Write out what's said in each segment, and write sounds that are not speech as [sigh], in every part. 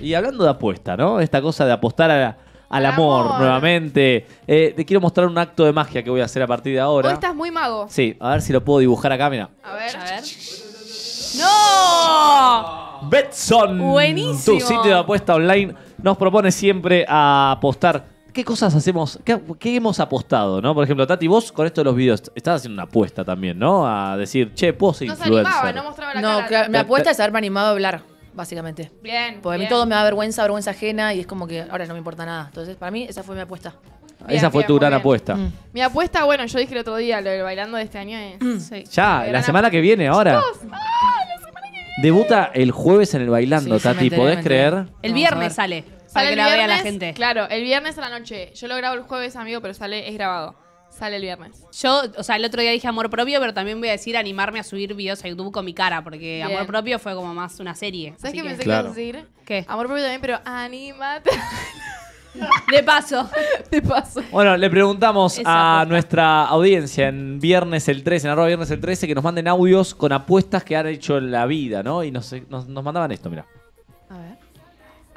Y hablando de apuesta, ¿no? Esta cosa de apostar al amor, nuevamente. Eh, te quiero mostrar un acto de magia que voy a hacer a partir de ahora. Hoy estás muy mago. Sí, a ver si lo puedo dibujar acá, mira. A ver, a ver. ¡No! Betson. Buenísimo. Tu sitio de apuesta online nos propone siempre a apostar. ¿Qué cosas hacemos? Qué, hemos apostado? ¿no? Por ejemplo, Tati, vos con esto de los videos estás haciendo una apuesta también, ¿no? A decir, che, puedo ser no influencer. animaba, no mostraba la cara. No, mi apuesta es haberme animado a hablar básicamente. Bien. Porque a mí todo me da vergüenza, vergüenza ajena y es como que ahora no me importa nada. Entonces, para mí, esa fue mi apuesta. Esa fue tu gran apuesta. Mm. Mi apuesta, bueno, yo dije el otro día, lo del bailando de este año es. Mm. Ya, la semana que viene ahora. Debuta el jueves en el bailando, Tati, ¿podés creer? El viernes sale. Para sale que la la gente. Claro, el viernes a la noche. Yo lo grabo el jueves, amigo, pero sale, es grabado. Sale el viernes. Yo, o sea, el otro día dije amor propio, pero también voy a decir animarme a subir videos a YouTube con mi cara, porque amor propio fue como más una serie. ¿Sabes qué me pensé claro. decir? ¿Qué? Amor propio también, pero anímate. [laughs] De paso, [laughs] de paso. Bueno, le preguntamos a nuestra audiencia en viernes el 13, en arroba viernes el 13, que nos manden audios con apuestas que han hecho la vida, ¿no? Y nos, nos, nos mandaban esto, mira. A ver.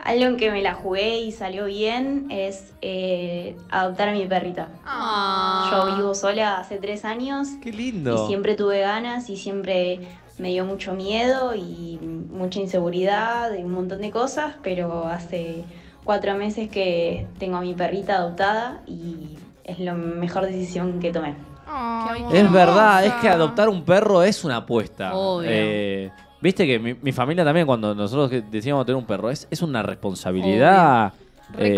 Algo en que me la jugué y salió bien es eh, adoptar a mi perrita. Ah. Yo vivo sola hace tres años. Qué lindo. Y siempre tuve ganas y siempre me dio mucho miedo y mucha inseguridad y un montón de cosas, pero hace cuatro meses que tengo a mi perrita adoptada y es la mejor decisión que tomé. es verdad, es que adoptar un perro es una apuesta. Obvio. Eh, Viste que mi, familia también, cuando nosotros decíamos tener un perro, es, es una responsabilidad. Eh,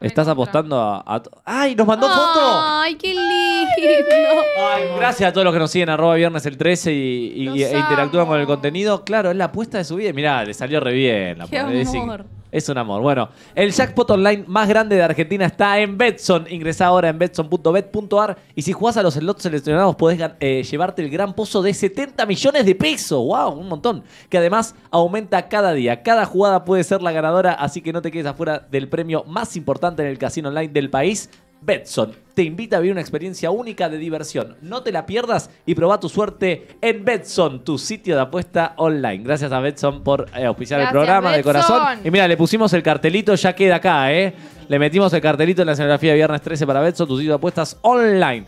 estás apostando a, ¡Ay, nos mandó foto! ¡Ay, qué lindo! gracias a todos los que nos siguen, arroba viernes el 13 y, e interactúan con el contenido. Claro, es la apuesta de su vida. Mirá, le salió re bien. La qué amor. Es un amor. Bueno, el jackpot online más grande de Argentina está en Betson. Ingresa ahora en betson.bet.ar y si jugás a los slots seleccionados podés eh, llevarte el gran pozo de 70 millones de pesos. ¡Wow! Un montón. Que además aumenta cada día. Cada jugada puede ser la ganadora, así que no te quedes afuera del premio más importante en el casino online del país. Betson te invita a vivir una experiencia única de diversión. No te la pierdas y probá tu suerte en Betson, tu sitio de apuesta online. Gracias a Betson por eh, auspiciar el programa de corazón. Y mira, le pusimos el cartelito, ya queda acá, ¿eh? Le metimos el cartelito en la escenografía de viernes 13 para Betson, tu sitio de apuestas online.